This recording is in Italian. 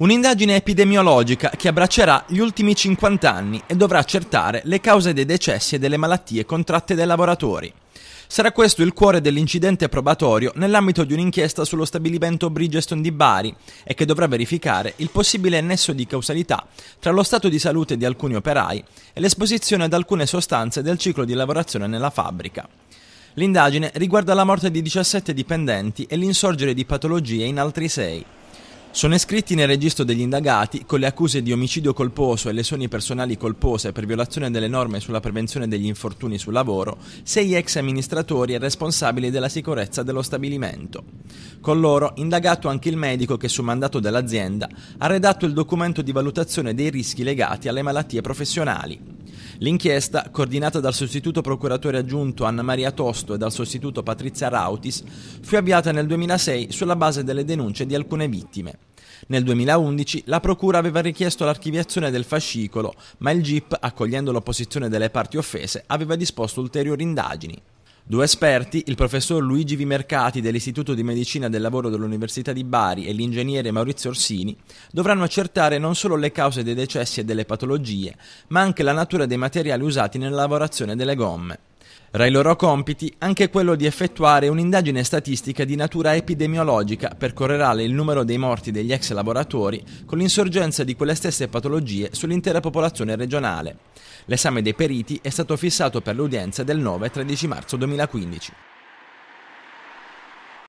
Un'indagine epidemiologica che abbraccerà gli ultimi 50 anni e dovrà accertare le cause dei decessi e delle malattie contratte dai lavoratori. Sarà questo il cuore dell'incidente probatorio nell'ambito di un'inchiesta sullo stabilimento Bridgestone di Bari e che dovrà verificare il possibile nesso di causalità tra lo stato di salute di alcuni operai e l'esposizione ad alcune sostanze del ciclo di lavorazione nella fabbrica. L'indagine riguarda la morte di 17 dipendenti e l'insorgere di patologie in altri 6. Sono iscritti nel registro degli indagati con le accuse di omicidio colposo e lesioni personali colpose per violazione delle norme sulla prevenzione degli infortuni sul lavoro sei ex amministratori e responsabili della sicurezza dello stabilimento. Con loro indagato anche il medico che su mandato dell'azienda ha redatto il documento di valutazione dei rischi legati alle malattie professionali. L'inchiesta, coordinata dal sostituto procuratore aggiunto Anna Maria Tosto e dal sostituto Patrizia Rautis, fu avviata nel 2006 sulla base delle denunce di alcune vittime. Nel 2011 la Procura aveva richiesto l'archiviazione del fascicolo, ma il GIP, accogliendo l'opposizione delle parti offese, aveva disposto ulteriori indagini. Due esperti, il professor Luigi Vimercati dell'Istituto di Medicina del Lavoro dell'Università di Bari e l'ingegnere Maurizio Orsini, dovranno accertare non solo le cause dei decessi e delle patologie, ma anche la natura dei materiali usati nella lavorazione delle gomme. Tra i loro compiti anche quello di effettuare un'indagine statistica di natura epidemiologica per correlare il numero dei morti degli ex lavoratori con l'insorgenza di quelle stesse patologie sull'intera popolazione regionale. L'esame dei periti è stato fissato per l'udienza del 9 e 13 marzo 2015.